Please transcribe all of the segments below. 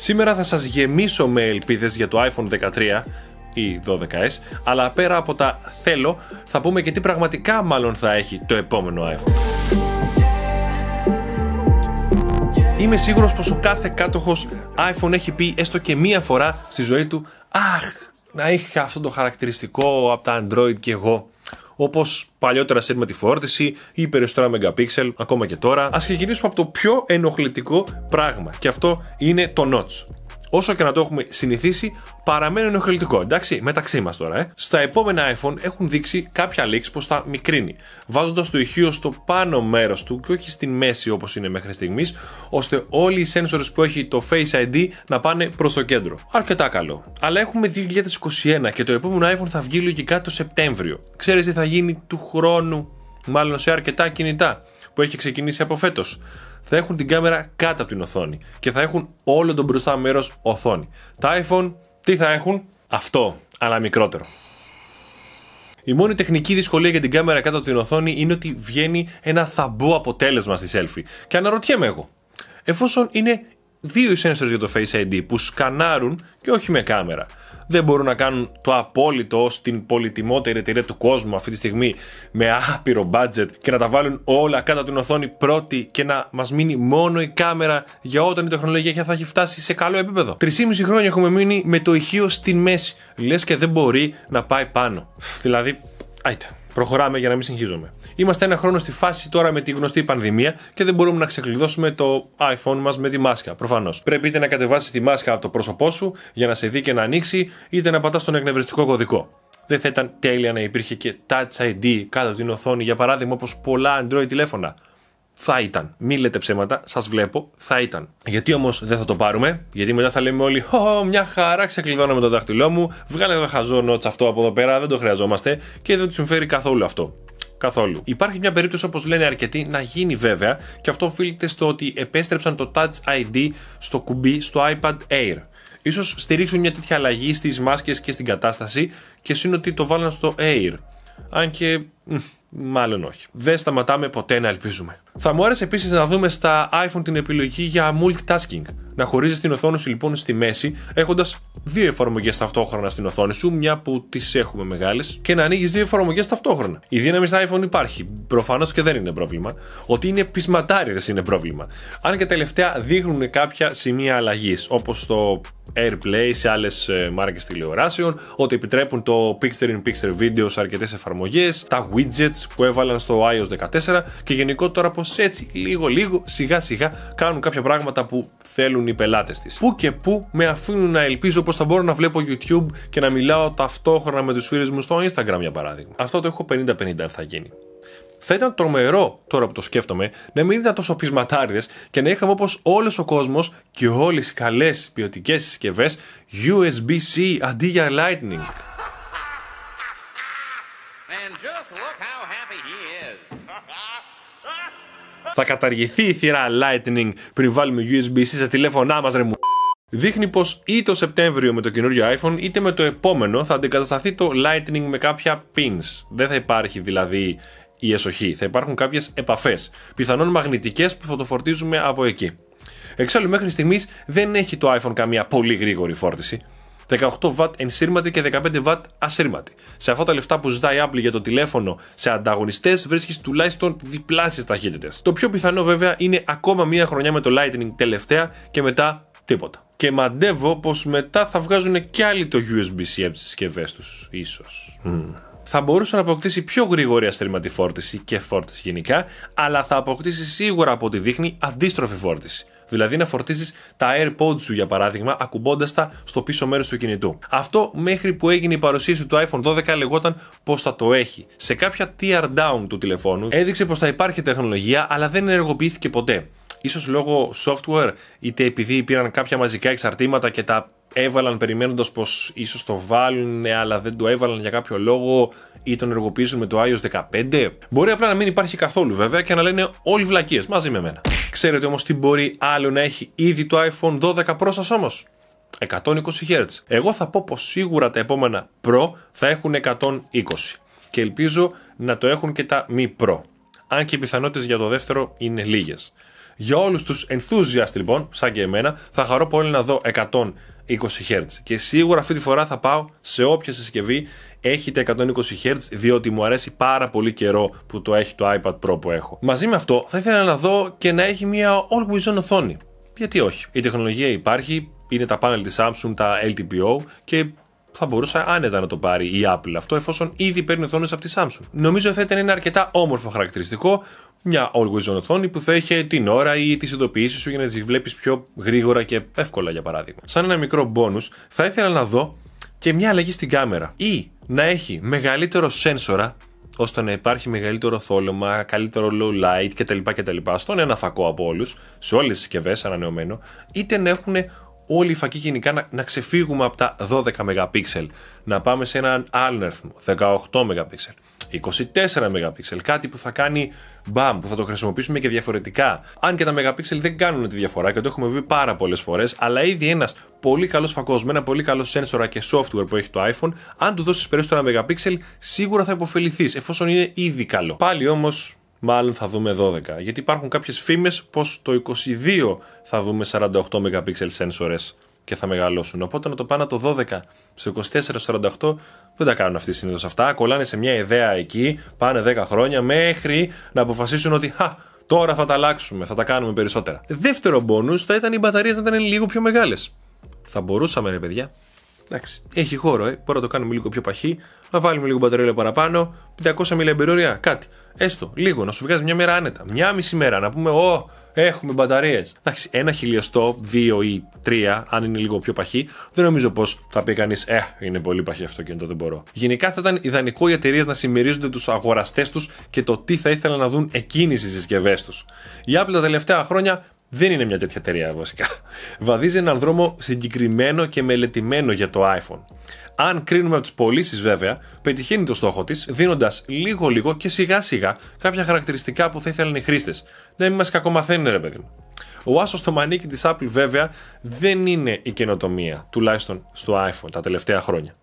Σήμερα θα σας γεμίσω με ελπίδες για το iPhone 13 ή 12S, αλλά πέρα από τα θέλω θα πούμε και τι πραγματικά μάλλον θα έχει το επόμενο iPhone. Είμαι σίγουρος πως ο κάθε κάτοχος iPhone έχει πει έστω και μία φορά στη ζωή του «Αχ, να είχα αυτό το χαρακτηριστικό από τα Android και εγώ» όπως παλιότερα σερ τη φόρτιση ή περισσότερα megapixel, ακόμα και τώρα. Ας ξεκινήσουμε από το πιο ενοχλητικό πράγμα και αυτό είναι το notch όσο και να το έχουμε συνηθίσει, παραμένει ενοχλητικό. Εντάξει, μεταξύ μας τώρα. Ε. Στα επόμενα iPhone έχουν δείξει κάποια leaks πως θα μικρύνει, βάζοντας το ηχείο στο πάνω μέρος του και όχι στη μέση όπως είναι μέχρι στιγμής, ώστε όλοι οι sensors που έχει το Face ID να πάνε προς το κέντρο. Αρκετά καλό. Αλλά έχουμε 2021 και το επόμενο iPhone θα βγει λογικά το Σεπτέμβριο. Ξέρεις τι θα γίνει του χρόνου, μάλλον σε αρκετά κινητά που έχει ξεκινήσει από φέτος θα έχουν την κάμερα κάτω από την οθόνη και θα έχουν όλο τον μπροστά μέρος οθόνη. Τα iPhone τι θα έχουν, αυτό, αλλά μικρότερο. Η μόνη τεχνική δυσκολία για την κάμερα κάτω από την οθόνη είναι ότι βγαίνει ένα θαμπό αποτέλεσμα στη selfie. Και αναρωτιέμαι εγώ, εφόσον είναι δύο sensors για το Face ID που σκανάρουν και όχι με κάμερα. Δεν μπορούν να κάνουν το απόλυτο την πολυτιμότερη εταιρεία του κόσμου αυτή τη στιγμή με άπειρο budget και να τα βάλουν όλα κάτω από την οθόνη πρώτη και να μας μείνει μόνο η κάμερα για όταν η τεχνολογία θα έχει φτάσει σε καλό επίπεδο. 3,5 χρόνια έχουμε μείνει με το ηχείο στη μέση. λες και δεν μπορεί να πάει πάνω. Δηλαδή, άιτε. Προχωράμε για να μην συγχύζομαι. Είμαστε ένα χρόνο στη φάση τώρα με τη γνωστή πανδημία και δεν μπορούμε να ξεκλειδώσουμε το iPhone μας με τη μάσκα. Προφανώς. Πρέπει είτε να κατεβάσεις τη μάσκα από το πρόσωπό σου για να σε δει και να ανοίξει, είτε να πατάς τον εκνευριστικό κωδικό. Δεν θα ήταν τέλεια να υπήρχε και Touch ID κάτω την οθόνη, για παράδειγμα, όπως πολλά Android τηλέφωνα. Θα ήταν. Μην λέτε ψέματα, σας βλέπω, θα ήταν. Γιατί όμως δεν θα το πάρουμε, γιατί μετά θα λέμε όλοι: Ω, μια χαρά, ξεκλειδώνω με το δάχτυλό μου, βγάλε ένα χαζό νότσα αυτό από εδώ πέρα, δεν το χρειαζόμαστε και δεν τους συμφέρει καθόλου αυτό καθόλου. Υπάρχει μια περίπτωση, όπως λένε αρκετοί, να γίνει βέβαια και αυτό οφείλεται στο ότι επέστρεψαν το Touch ID στο κουμπί στο iPad Air. Ίσως στηρίξουν μια τέτοια αλλαγή στις μάσκες και στην κατάσταση και σύνοντι το βάλαν στο Air. Αν και Μάλλον όχι. Δεν σταματάμε ποτέ να ελπίζουμε. Θα μου άρεσε επίσης να δούμε στα iPhone την επιλογή για multitasking να χωρίζεις την οθόνη σου λοιπόν στη μέση, έχοντας δύο εφαρμογές ταυτόχρονα στην οθόνη σου, μια που τις έχουμε μεγάλες, και να ανοίγεις δύο εφαρμογές ταυτόχρονα. Η δύναμη στα iPhone υπάρχει. Προφανώς και δεν είναι πρόβλημα. Ότι είναι πεισματάριδες είναι πρόβλημα. Αν και τελευταία δείχνουν κάποια σημεία αλλαγής, όπως το AirPlay σε άλλες μάρκες τηλεοράσεων, ότι επιτρέπουν το picture in picture video σε αρκετές εφαρμογές, τα widgets που έβαλαν στο iOS 14 και γενικότερα πως έτσι λίγο λίγο σιγά σιγά κάνουν κάποια πράγματα που θέλουν οι πελάτες της. Πού και πού με αφήνουν να ελπίζω πως θα μπορώ να βλέπω YouTube και να μιλάω ταυτόχρονα με τους φίλους μου στο Instagram για παράδειγμα. Αυτό το έχω 50-50 αν θα γίνει. Θα ήταν τρομερό, τώρα που το σκέφτομαι, να μην ήταν τόσο πεισματάριδε και να είχαμε όπως όλος ο κόσμος και όλες οι καλές ποιοτικές συσκευές USB-C αντί για Lightning. θα καταργηθεί η θύρα Lightning πριν βάλουμε USB-C σε τηλέφωνά μας ρε μου. Δείχνει πως είτε το Σεπτέμβριο με το καινούριο iPhone είτε με το επόμενο θα αντικατασταθεί το Lightning με κάποια pins. Δεν θα υπάρχει δηλαδή η εσοχή. Θα υπάρχουν κάποιες επαφές, πιθανόν μαγνητικές, που θα το φορτίζουμε από εκεί. Εξάλλου, μέχρι στιγμής δεν έχει το iPhone καμία πολύ γρήγορη φόρτιση. 18 W ενσύρματη και 15 W ασύρματη. Σε αυτά τα λεφτά που ζητάει η Apple για το τηλέφωνο σε ανταγωνιστές, βρίσκεις τουλάχιστον διπλάσιες ταχύτητες. Το πιο πιθανό βέβαια είναι ακόμα μία χρονιά με το Lightning τελευταία και μετά τίποτα. Και μαντεύω πως μετά θα βγάζουν και άλλοι το USB-C από τις συσκευές τους, ίσως. Θα μπορούσε να αποκτήσει πιο γρήγορη ασύρματη φόρτιση και φόρτιση γενικά, αλλά θα αποκτήσει σίγουρα από ό,τι δείχνει αντίστροφη φόρτιση. Δηλαδή να φορτίζεις τα AirPods σου για παράδειγμα, ακουμπώντας τα στο πίσω μέρος του κινητού. Αυτό μέχρι που έγινε η παρουσίαση του iPhone 12 λεγόταν πως θα το έχει. Σε κάποια tear down του τηλεφώνου έδειξε πως θα υπάρχει τεχνολογία, αλλά δεν ενεργοποιήθηκε ποτέ ίσως λόγω software, είτε επειδή πήραν κάποια μαζικά εξαρτήματα και τα έβαλαν περιμένοντας πως ίσως το βάλουν, ναι, αλλά δεν το έβαλαν για κάποιο λόγο ή τον εργοποιήσουν με το iOS 15. Μπορεί απλά να μην υπάρχει καθόλου βέβαια και να λένε όλοι βλακίες μαζί με μένα. Ξέρετε όμως τι μπορεί άλλο να έχει ήδη το iPhone 12 Pro σας όμως. 120 Hz. Εγώ θα πω πως σίγουρα τα επόμενα Pro θα έχουν 120 και ελπίζω να το έχουν και τα μη Pro. Αν και οι πιθανότητες για το δεύτερο είναι λίγες. Για όλους τους enthusiasts λοιπόν, σαν και εμένα, θα χαρώ πολύ να δω 120 Hz. Και σίγουρα αυτή τη φορά θα πάω σε όποια συσκευή έχει τα 120 Hz, διότι μου αρέσει πάρα πολύ καιρό που το έχει το iPad Pro που έχω. Μαζί με αυτό, θα ήθελα να δω και να έχει μια always on οθόνη. Γιατί όχι, η τεχνολογία υπάρχει, είναι τα πάνελ της Samsung, τα LTPO και θα μπορούσε άνετα να το πάρει η Apple αυτό, εφόσον ήδη παίρνει οθόνες από τη Samsung. Νομίζω θα ήταν ένα αρκετά όμορφο χαρακτηριστικό, μια always on οθόνη που θα είχε την ώρα ή τις ειδοποιήσεις σου για να τις βλέπεις πιο γρήγορα και εύκολα, για παράδειγμα. Σαν ένα μικρό bonus, θα ήθελα να δω και μια αλλαγή στην κάμερα. Ή να έχει μεγαλύτερο σένσορα ώστε να υπάρχει μεγαλύτερο θόλωμα, καλύτερο low light κτλ. κτλ στον ένα φακό από όλους, σε όλες τις συσκευές ανανεωμένο, είτε να έχουν Ολη η φακή γενικά να, να ξεφύγουμε από τα 12 MP, να πάμε σε έναν άλλον αριθμό, 18 MP, 24 MP, κάτι που θα κάνει μπαμ, που θα το χρησιμοποιήσουμε και διαφορετικά. Αν και τα MP δεν κάνουν τη διαφορά και το έχουμε πει πάρα πολλές φορές, αλλά ήδη ένας πολύ καλός φακός με ένα πολύ καλό σένσορα και software που έχει το iPhone, αν του δώσεις περισσότερα MP, σίγουρα θα υποφεληθείς εφόσον είναι ήδη καλό. Πάλι όμως μάλλον θα δούμε 12. Γιατί υπάρχουν κάποιες φήμες πως το 22 θα δούμε 48 MP sensors και θα μεγαλώσουν. Οπότε να το πάνε το 12 σε 24-48 δεν τα κάνουν αυτοί συνήθως αυτά. Κολλάνε σε μια ιδέα εκεί, πάνε 10 χρόνια μέχρι να αποφασίσουν ότι «Χα, τώρα θα τα αλλάξουμε, θα τα κάνουμε περισσότερα». Δεύτερο bonus θα ήταν οι μπαταρίες να ήταν λίγο πιο μεγάλες. Θα μπορούσαμε ρε παιδιά Εντάξει, έχει χώρο, ε. μπορούμε να το κάνουμε λίγο πιο παχύ. Να βάλουμε λίγο μπαταρία παραπάνω. 500 μιλιαμπερόρια, κάτι. Έστω, λίγο, να σου βγάζει μια μέρα άνετα. Μια μισή μέρα να πούμε, Ω, έχουμε μπαταρίες. Εντάξει, ένα χιλιοστό, δύο ή τρία, αν είναι λίγο πιο παχύ, δεν νομίζω πως θα πει κανείς, Ε, είναι πολύ παχύ αυτό και δεν μπορώ. Γενικά θα ήταν ιδανικό οι εταιρείες να συμμερίζονται τους αγοραστές τους και το τι θα ήθελαν να δουν εκείνοι στι συσκευές τους. Η Apple τα τελευταία χρόνια δεν είναι μια τέτοια εταιρεία βασικά. Βαδίζει έναν δρόμο συγκεκριμένο και μελετημένο για το iPhone. Αν κρίνουμε από τις πωλήσεις, βέβαια, πετυχαίνει το στόχο της, δίνοντας λίγο-λίγο και σιγά-σιγά κάποια χαρακτηριστικά που θα ήθελαν οι χρήστες. Να μην μας κακομαθαίνουν, ρε παιδί μου. Ο άσος στο μανίκι της Apple, βέβαια, δεν είναι η καινοτομία, τουλάχιστον στο iPhone τα τελευταία χρόνια.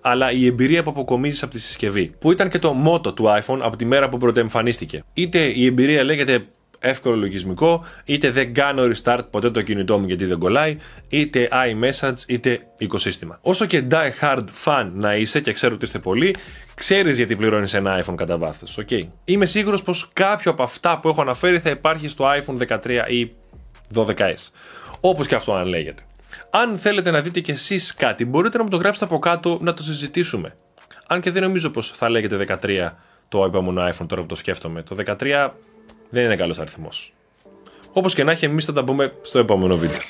Αλλά η εμπειρία που αποκομίζεις από τη συσκευή, που ήταν και το μότο του iPhone από τη μέρα που πρωτοεμφανίστηκε. Είτε η εμπειρία λέγεται εύκολο λογισμικό, είτε δεν κάνω restart ποτέ το κινητό μου γιατί δεν κολλάει, είτε iMessage, είτε οικοσύστημα. Όσο και die hard fan να είσαι και ξέρω ότι είστε πολλοί, ξέρεις γιατί πληρώνεις ένα iPhone κατά βάθος. Okay. Είμαι σίγουρος πως κάποιο από αυτά που έχω αναφέρει θα υπάρχει στο iPhone 13 ή 12S. Όπως και αυτό αν λέγεται. Αν θέλετε να δείτε κι εσείς κάτι, μπορείτε να μου το γράψετε από κάτω να το συζητήσουμε. Αν και δεν νομίζω πως θα λέγεται 13 το επόμενο iPhone τώρα που το σκέφτομαι. Το 13 δεν είναι καλός αριθμός. Όπως και να έχει, εμείς θα τα πούμε στο επόμενο βίντεο.